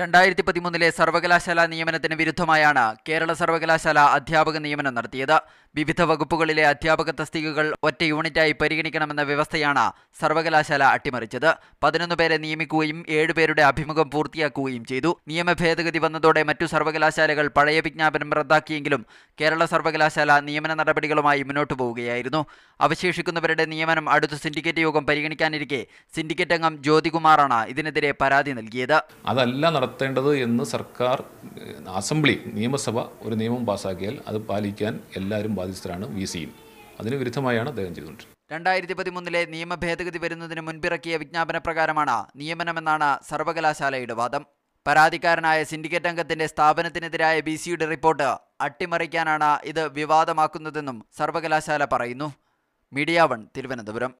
രണ്ടായിരത്തി പതിമൂന്നിലെ സർവകലാശാല നിയമനത്തിന് വിരുദ്ധമായാണ് കേരള സർവകലാശാല അധ്യാപക നിയമനം നടത്തിയത് വിവിധ വകുപ്പുകളിലെ അധ്യാപക തസ്തികകൾ ഒറ്റ യൂണിറ്റായി പരിഗണിക്കണമെന്ന വ്യവസ്ഥയാണ് സർവകലാശാല അട്ടിമറിച്ചത് പതിനൊന്ന് പേരെ നിയമിക്കുകയും ഏഴുപേരുടെ അഭിമുഖം പൂർത്തിയാക്കുകയും ചെയ്തു നിയമ ഭേദഗതി വന്നതോടെ മറ്റു സർവകലാശാലകൾ പഴയ വിജ്ഞാപനം റദ്ദാക്കിയെങ്കിലും കേരള സർവകലാശാല നിയമന നടപടികളുമായി മുന്നോട്ടു പോവുകയായിരുന്നു അവശേഷിക്കുന്നവരുടെ നിയമനം അടുത്ത സിൻഡിക്കേറ്റ് യോഗം പരിഗണിക്കാനിരിക്കെ സിൻഡിക്കേറ്റ് അംഗം ജ്യോതികുമാറാണ് ഇതിനെതിരെ പരാതി നൽകിയത് അതല്ല നടത്തേണ്ടത് എന്ന് സർക്കാർ അസംബ്ലി നിയമസഭ ഒരു നിയമം പാസാക്കിയാൽ അത് പാലിക്കാൻ എല്ലാവരും ബാധിതരാണ് വി സിയും അതിന് വിരുദ്ധമായാണ് അദ്ദേഹം ചെയ്തുകൊണ്ടിരിക്കുന്നത് രണ്ടായിരത്തി പതിമൂന്നിലെ നിയമ ഭേദഗതി വരുന്നതിന് മുൻപിറക്കിയ വിജ്ഞാപന പ്രകാരമാണ് നിയമനമെന്നാണ് സർവകലാശാലയുടെ വാദം പരാതിക്കാരനായ സിൻഡിക്കേറ്റ് അംഗത്തിന്റെ സ്ഥാപനത്തിനെതിരായ ബി സിയുടെ റിപ്പോർട്ട് അട്ടിമറിക്കാനാണ് ഇത് വിവാദമാക്കുന്നതെന്നും സർവകലാശാല പറയുന്നു മീഡിയ വൺ തിരുവനന്തപുരം